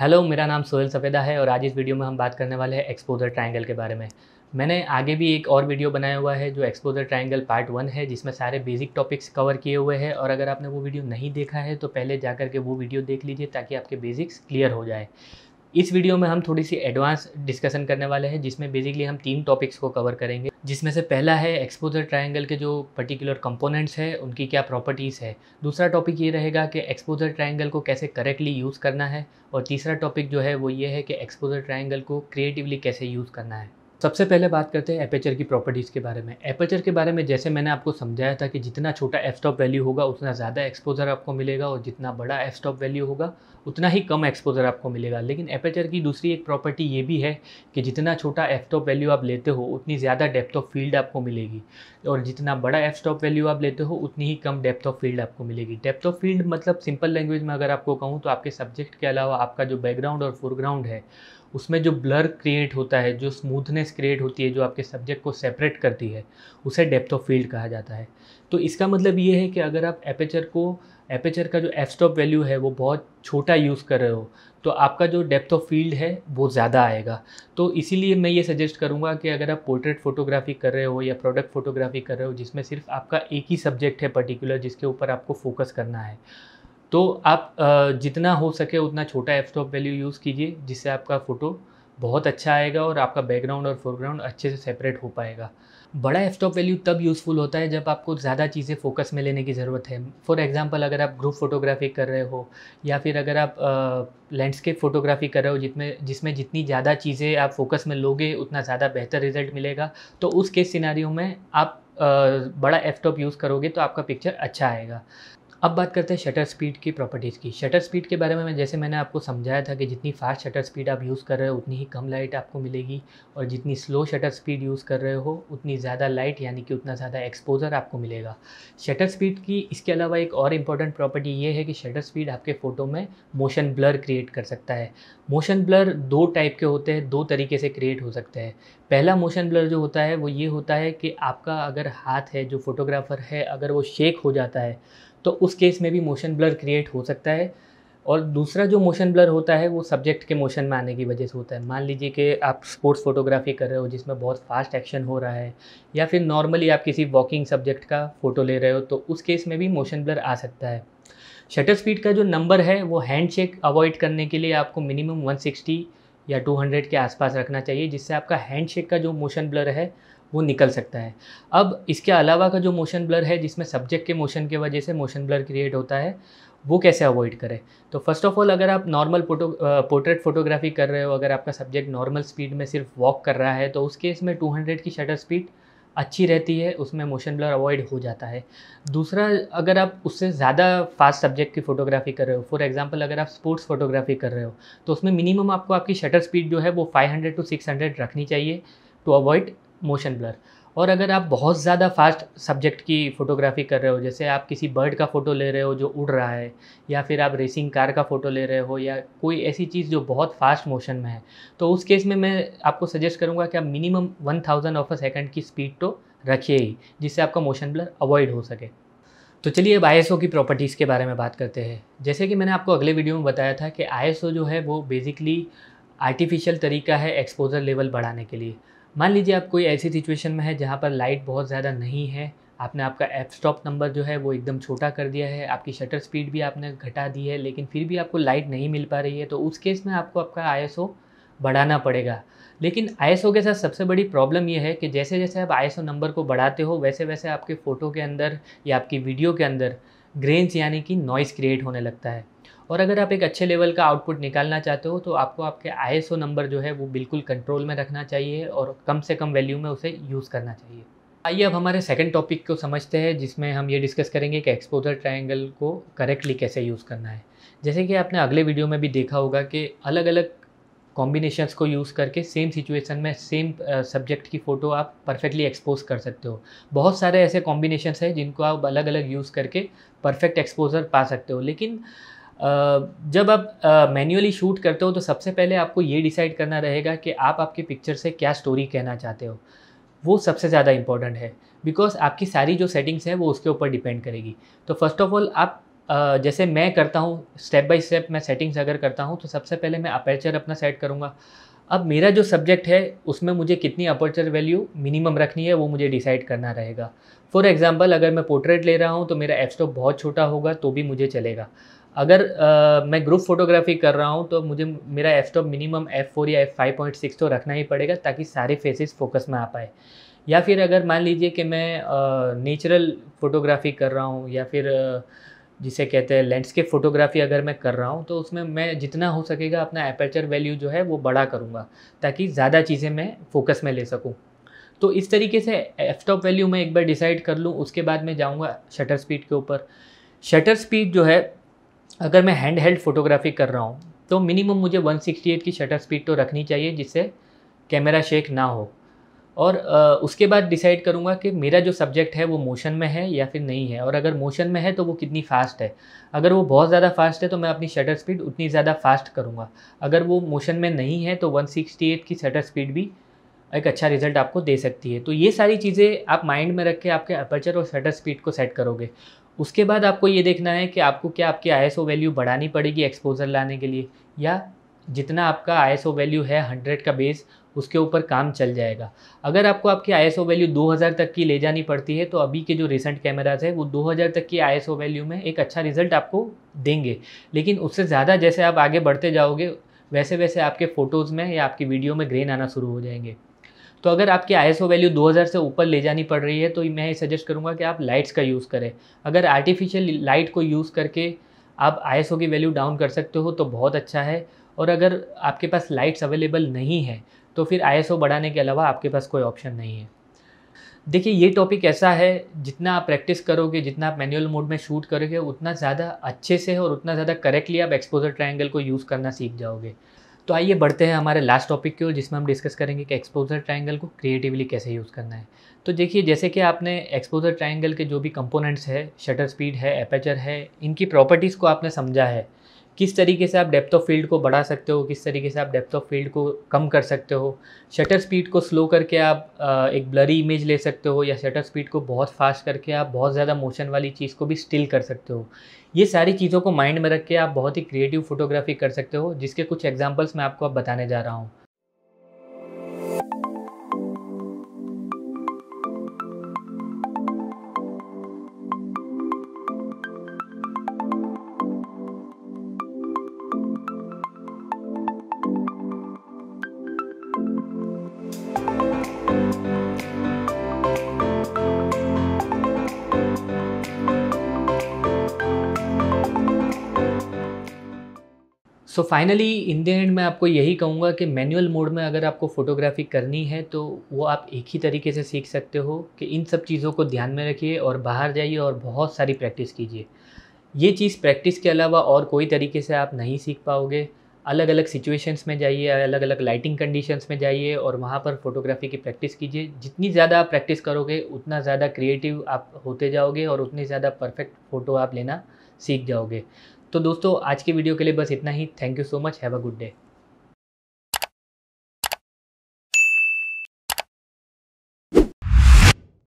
hello मेरा नाम सोहेल सफेदा है और आज इस वीडियो में हम बात करने वाले हैं एक्सपोजर ट्रायंगल के बारे में मैंने आगे भी एक और वीडियो बनाया हुआ है जो एक्सपोजर ट्रायंगल पार्ट वन है जिसमें सारे बेसिक टॉपिक्स कवर किए हुए हैं और अगर आपने वो वीडियो नहीं देखा है तो पहले जा के वो वीडियो देख लीजिए ताकि आपके बेसिक्स क्लियर हो जाए इस वीडियो में हम थोड़ी सी एडवांस डिस्कशन करने वाले हैं जिसमें बेसिकली हम तीन टॉपिक्स को कवर करेंगे जिसमें से पहला है एक्सपोजर ट्रायंगल के जो पर्टिकुलर कंपोनेंट्स हैं उनकी क्या प्रॉपर्टीज़ है दूसरा टॉपिक ये रहेगा कि एक्सपोजर ट्रायंगल को कैसे करेक्टली यूज़ करना है और तीसरा टॉपिक जो है वो ये है कि एक्सपोजर ट्राइंगल को क्रिएटिवली कैसे यूज़ करना है सबसे पहले बात करते हैं एपेचर की प्रॉपर्टीज़ के बारे में एपेचर के बारे में जैसे मैंने आपको समझाया था कि जितना छोटा एफ स्टॉप वैल्यू होगा उतना ज़्यादा एक्सपोजर आपको मिलेगा और जितना बड़ा एफ स्टॉप वैल्यू होगा उतना ही कम एक्सपोजर आपको मिलेगा लेकिन एपेचर की दूसरी एक प्रॉपर्टी ये भी है कि जितना छोटा एफ स्टॉप वैल्यू आप लेते हो उतनी ज़्यादा डेप्थ ऑफ फील्ड आपको मिलेगी और जितना बड़ा एफ स्टॉप वैल्यू आप लेते हो उतनी ही कम डेप्थ ऑफ फील्ड आपको मिलेगी डेप्थ ऑफ फील्ड मतलब सिंपल लैंग्वेज में अगर आपको कहूँ तो आपके सब्जेक्ट के अलावा आपका जो बैकग्राउंड और फोरग्राउंड है उसमें जो ब्लर क्रिएट होता है जो स्मूथनेस क्रिएट होती है जो आपके सब्जेक्ट को सेपरेट करती है उसे डेप्थ ऑफ फील्ड कहा जाता है तो इसका मतलब ये है कि अगर आप एपेचर को एपेचर का जो एफ स्टॉप वैल्यू है वो बहुत छोटा यूज़ कर रहे हो तो आपका जो डेप्थ ऑफ फील्ड है वो ज़्यादा आएगा तो इसीलिए मैं ये सजेस्ट करूँगा कि अगर आप पोर्ट्रेट फोटोग्राफी कर रहे हो या प्रोडक्ट फोटोग्राफी कर रहे हो जिसमें सिर्फ आपका एक ही सब्जेक्ट है पर्टिकुलर जिसके ऊपर आपको फोकस करना है तो आप जितना हो सके उतना छोटा स्टॉप वैल्यू यूज़ कीजिए जिससे आपका फ़ोटो बहुत अच्छा आएगा और आपका बैकग्राउंड और फोरग्राउंड अच्छे से सेपरेट हो पाएगा बड़ा स्टॉप वैल्यू तब यूज़फुल होता है जब आपको ज़्यादा चीज़ें फोकस में लेने की ज़रूरत है फॉर एग्ज़ाम्पल अगर आप ग्रुप फोटोग्राफी कर रहे हो या फिर अगर आप लैंडस्केप फोटोग्राफी कर रहे हो जिसमें जिसमें जितनी ज़्यादा चीज़ें आप फोकस में लोगे उतना ज़्यादा बेहतर रिजल्ट मिलेगा तो उस केस सिनारियों में आप आ, बड़ा स्टॉप यूज़ करोगे तो आपका पिक्चर अच्छा आएगा अब बात करते हैं शटर स्पीड की प्रॉपर्टीज़ की शटर स्पीड के बारे में मैं जैसे मैंने आपको समझाया था कि जितनी फास्ट शटर स्पीड आप यूज़ कर रहे हो उतनी ही कम लाइट आपको मिलेगी और जितनी स्लो शटर स्पीड यूज़ कर रहे हो उतनी ज़्यादा लाइट यानी कि उतना ज़्यादा एक्सपोजर आपको मिलेगा शटर स्पीड की इसके अलावा एक और इम्पॉर्टेंट प्रॉपर्टी ये है कि शटर स्पीड आपके फ़ोटो में मोशन ब्लर क्रिएट कर सकता है मोशन ब्लर दो टाइप के होते हैं दो तरीके से क्रिएट हो सकते हैं पहला मोशन ब्लर जो होता है वो ये होता है कि आपका अगर हाथ है जो फोटोग्राफ़र है अगर वो शेक हो जाता है तो उस केस में भी मोशन ब्लर क्रिएट हो सकता है और दूसरा जो मोशन ब्लर होता है वो सब्जेक्ट के मोशन में आने की वजह से होता है मान लीजिए कि आप स्पोर्ट्स फोटोग्राफी कर रहे हो जिसमें बहुत फास्ट एक्शन हो रहा है या फिर नॉर्मली आप किसी वॉकिंग सब्जेक्ट का फ़ोटो ले रहे हो तो उस केस में भी मोशन ब्लर आ सकता है शटर स्पीड का जो नंबर है वो हैंड शेक अवॉइड करने के लिए आपको मिनिमम 160 या 200 के आसपास रखना चाहिए जिससे आपका हैंड शेक का जो मोशन ब्लर है वो निकल सकता है अब इसके अलावा का जो मोशन ब्लर है जिसमें सब्जेक्ट के मोशन के वजह से मोशन ब्लर क्रिएट होता है वो कैसे अवॉइड करें तो फर्स्ट ऑफ ऑल अगर आप नॉर्मल फोटो पोर्ट्रेट फोटोग्राफी कर रहे हो अगर आपका सब्जेक्ट नॉर्मल स्पीड में सिर्फ वॉक कर रहा है तो उस केस में 200 की शटर स्पीड अच्छी रहती है उसमें मोशन ब्लर अवॉइड हो जाता है दूसरा अगर आप उससे ज़्यादा फास्ट सब्जेक्ट की फ़ोटोग्राफी कर रहे हो फॉर एग्जांपल अगर आप स्पोर्ट्स फोटोग्राफी कर रहे हो तो उसमें मिनिमम आपको आपकी शटर स्पीड जो है वो 500 टू 600 रखनी चाहिए टू अवॉइड मोशन ब्लर और अगर आप बहुत ज़्यादा फास्ट सब्जेक्ट की फ़ोटोग्राफी कर रहे हो जैसे आप किसी बर्ड का फ़ोटो ले रहे हो जो उड़ रहा है या फिर आप रेसिंग कार का फ़ोटो ले रहे हो या कोई ऐसी चीज़ जो बहुत फास्ट मोशन में है तो उस केस में मैं आपको सजेस्ट करूँगा कि आप minimum one thousand of a second की स्पीड तो रखिए ही जिससे आपका मोशन ब्लर अवॉइड हो सके तो चलिए अब आई की प्रॉपर्टीज़ के बारे में बात करते हैं जैसे कि मैंने आपको अगले वीडियो में बताया था कि आई जो है वो बेसिकली आर्टिफिशियल तरीका है एक्सपोजर लेवल बढ़ाने के लिए मान लीजिए आप कोई ऐसी सिचुएशन में है जहाँ पर लाइट बहुत ज़्यादा नहीं है आपने आपका एफ स्टॉप नंबर जो है वो एकदम छोटा कर दिया है आपकी शटर स्पीड भी आपने घटा दी है लेकिन फिर भी आपको लाइट नहीं मिल पा रही है तो उस केस में आपको आपका आई बढ़ाना पड़ेगा लेकिन आई के साथ सबसे बड़ी प्रॉब्लम यह है कि जैसे जैसे आप आई नंबर को बढ़ाते हो वैसे वैसे आपके फ़ोटो के अंदर या आपकी वीडियो के अंदर ग्रेन्स यानी कि नॉइज़ क्रिएट होने लगता है और अगर आप एक अच्छे लेवल का आउटपुट निकालना चाहते हो तो आपको आपके आई नंबर जो है वो बिल्कुल कंट्रोल में रखना चाहिए और कम से कम वैल्यू में उसे यूज़ करना चाहिए आइए अब हमारे सेकंड टॉपिक को समझते हैं जिसमें हम ये डिस्कस करेंगे कि एक्सपोजर ट्रायंगल को करेक्टली कैसे यूज़ करना है जैसे कि आपने अगले वीडियो में भी देखा होगा कि अलग अलग कॉम्बिनेशंस को यूज़ करके सेम सिचुएशन में सेम सब्जेक्ट की फ़ोटो आप परफेक्टली एक्सपोज कर सकते हो बहुत सारे ऐसे कॉम्बिनेशंस हैं जिनको आप अलग अलग यूज़ करके परफेक्ट एक्सपोजर पा सकते हो लेकिन जब आप मैन्युअली शूट करते हो तो सबसे पहले आपको ये डिसाइड करना रहेगा कि आप आपके पिक्चर से क्या स्टोरी कहना चाहते हो वो सबसे ज़्यादा इम्पॉर्टेंट है बिकॉज आपकी सारी जो सेटिंग्स हैं वो उसके ऊपर डिपेंड करेगी तो फर्स्ट ऑफ ऑल आप जैसे मैं करता हूँ स्टेप बाय स्टेप मैं सेटिंग्स अगर करता हूँ तो सबसे पहले मैं अपर्चर अपना सेट करूँगा अब मेरा जो सब्जेक्ट है उसमें मुझे कितनी अपर्चर वैल्यू मिनिमम रखनी है वो मुझे डिसाइड करना रहेगा फॉर एग्ज़ाम्पल अगर मैं पोर्ट्रेट ले रहा हूँ तो मेरा एफ स्टॉप बहुत छोटा होगा तो भी मुझे चलेगा अगर आ, मैं ग्रुप फोटोग्राफी कर रहा हूँ तो मुझे मेरा f stop minimum f four या एफ फाइव पॉइंट सिक्स तो रखना ही पड़ेगा ताकि सारे फेसेस फोकस में आ पाए या फिर अगर मान लीजिए कि मैं नेचुरल फोटोग्राफी कर रहा हूँ या फिर जिसे कहते हैं लैंडस्केप फोटोग्राफी अगर मैं कर रहा हूँ तो उसमें मैं जितना हो सकेगा अपना एपर्चर वैल्यू जो है वो बड़ा करूँगा ताकि ज़्यादा चीज़ें मैं फोकस में ले सकूँ तो इस तरीके से एफ स्टॉप वैल्यू मैं एक बार डिसाइड कर लूँ उसके बाद मैं जाऊँगा शटर स्पीड के ऊपर शटर स्पीड जो है अगर मैं हैंड हेल्ड फोटोग्राफी कर रहा हूँ तो मिनिमम मुझे 168 की शटर स्पीड तो रखनी चाहिए जिससे कैमरा शेक ना हो और उसके बाद डिसाइड करूँगा कि मेरा जो सब्जेक्ट है वो मोशन में है या फिर नहीं है और अगर मोशन में है तो वो कितनी फ़ास्ट है अगर वो बहुत ज़्यादा फास्ट है तो मैं अपनी शटर स्पीड उतनी ज़्यादा फास्ट करूँगा अगर वो मोशन में नहीं है तो 168 की शटर स्पीड भी एक अच्छा रिजल्ट आपको दे सकती है तो ये सारी चीज़ें आप माइंड में रख के आपके अपर्चर और शटर स्पीड को सेट करोगे उसके बाद आपको ये देखना है कि आपको क्या आपकी आई वैल्यू बढ़ानी पड़ेगी एक्सपोजर लाने के लिए या जितना आपका आई वैल्यू है हंड्रेड का बेस उसके ऊपर काम चल जाएगा अगर आपको आपकी आई वैल्यू 2000 तक की ले जानी पड़ती है तो अभी के जो रिसेंट कैमराज है वो 2000 तक की आई वैल्यू में एक अच्छा रिजल्ट आपको देंगे लेकिन उससे ज़्यादा जैसे आप आगे बढ़ते जाओगे वैसे वैसे आपके फ़ोटोज़ में या आपकी वीडियो में ग्रेन आना शुरू हो जाएंगे तो अगर आपकी आई वैल्यू 2000 से ऊपर ले जानी पड़ रही है तो मैं ये सजेस्ट करूँगा कि आप लाइट्स का यूज़ करें अगर आर्टिफिशियल लाइट को यूज़ करके आप आई की वैल्यू डाउन कर सकते हो तो बहुत अच्छा है और अगर आपके पास लाइट्स अवेलेबल नहीं है तो फिर आई बढ़ाने के अलावा आपके पास कोई ऑप्शन नहीं है देखिए ये टॉपिक ऐसा है जितना आप प्रैक्टिस करोगे जितना आप मैनुअल मोड में शूट करोगे उतना ज़्यादा अच्छे से और उतना ज़्यादा करेक्टली आप एक्सपोजर ट्रायंगल को यूज़ करना सीख जाओगे तो आइए बढ़ते हैं हमारे लास्ट टॉपिक की ओर जिसमें हम डिस्कस करेंगे कि एक्सपोजर ट्राइंगल को क्रिएटिवली कैसे यूज़ करना है तो देखिए जैसे कि आपने एक्सपोजर ट्राइंगल के जो भी कंपोनेंट्स है शटर स्पीड है एपेचर है इनकी प्रॉपर्टीज़ को आपने समझा है किस तरीके से आप डेप्थ ऑफ फील्ड को बढ़ा सकते हो किस तरीके से आप डेप्थ ऑफ फील्ड को कम कर सकते हो शटर स्पीड को स्लो करके आप एक ब्लरी इमेज ले सकते हो या शटर स्पीड को बहुत फास्ट करके आप बहुत ज़्यादा मोशन वाली चीज़ को भी स्टिल कर सकते हो ये सारी चीज़ों को माइंड में रख के आप बहुत ही क्रिएटिव फोटोग्राफी कर सकते हो जिसके कुछ एग्जाम्पल्स मैं आपको अब बताने जा रहा हूँ so finally in the end मैं आपको यही कहूँगा कि मैनुअल मोड में अगर आपको फ़ोटोग्राफी करनी है तो वो आप एक ही तरीके से सीख सकते हो कि इन सब चीज़ों को ध्यान में रखिए और बाहर जाइए और बहुत सारी प्रैक्टिस कीजिए ये चीज़ प्रैक्टिस के अलावा और कोई तरीके से आप नहीं सीख पाओगे अलग अलग सिचुएशंस में जाइए अलग अलग लाइटिंग कंडीशंस में जाइए और वहाँ पर फोटोग्राफी की प्रैक्टिस कीजिए जितनी ज़्यादा आप प्रैक्टिस करोगे उतना ज़्यादा क्रिएटिव आप होते जाओगे और उतनी ज़्यादा परफेक्ट फ़ोटो आप लेना सीख जाओगे तो दोस्तों आज के वीडियो के लिए बस इतना ही thank you so much have a good day